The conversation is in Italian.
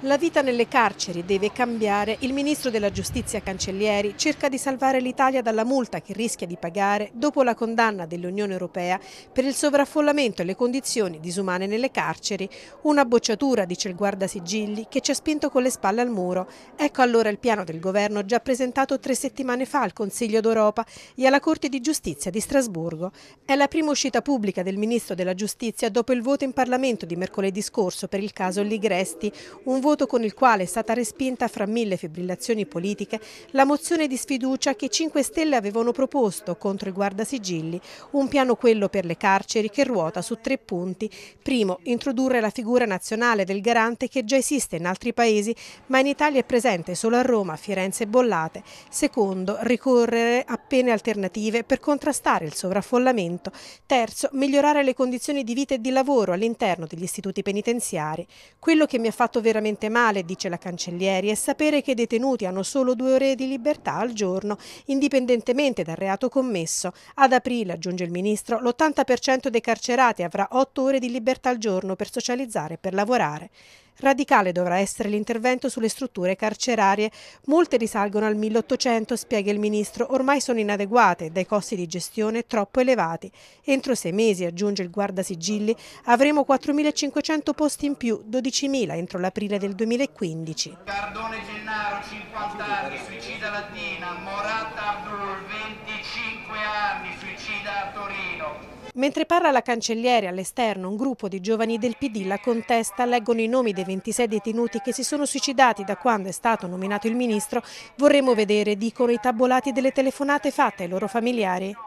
La vita nelle carceri deve cambiare. Il ministro della giustizia Cancellieri cerca di salvare l'Italia dalla multa che rischia di pagare dopo la condanna dell'Unione Europea per il sovraffollamento e le condizioni disumane nelle carceri. Una bocciatura, dice il guardasigilli, che ci ha spinto con le spalle al muro. Ecco allora il piano del governo già presentato tre settimane fa al Consiglio d'Europa e alla Corte di Giustizia di Strasburgo. È la prima uscita pubblica del ministro della giustizia dopo il voto in Parlamento di mercoledì scorso per il caso Ligresti, un voto con il quale è stata respinta fra mille fibrillazioni politiche la mozione di sfiducia che 5 Stelle avevano proposto contro i guardasigilli, un piano quello per le carceri che ruota su tre punti. Primo, introdurre la figura nazionale del garante che già esiste in altri paesi, ma in Italia è presente solo a Roma, Firenze e Bollate. Secondo, ricorrere a pene alternative per contrastare il sovraffollamento. Terzo, migliorare le condizioni di vita e di lavoro all'interno degli istituti penitenziari. Quello che mi ha fatto veramente veramente male, dice la Cancellieri, è sapere che i detenuti hanno solo due ore di libertà al giorno, indipendentemente dal reato commesso. Ad aprile, aggiunge il Ministro, l'80% dei carcerati avrà otto ore di libertà al giorno per socializzare e per lavorare. Radicale dovrà essere l'intervento sulle strutture carcerarie. Molte risalgono al 1800, spiega il ministro, ormai sono inadeguate, dai costi di gestione troppo elevati. Entro sei mesi, aggiunge il guardasigilli, avremo 4.500 posti in più, 12.000 entro l'aprile del 2015. Cardone Gennaro, 50 anni, suicida latina, morato Mentre parla la cancelliere all'esterno, un gruppo di giovani del PD la contesta, leggono i nomi dei 26 detenuti che si sono suicidati da quando è stato nominato il ministro. Vorremmo vedere, dicono i tabolati delle telefonate fatte ai loro familiari.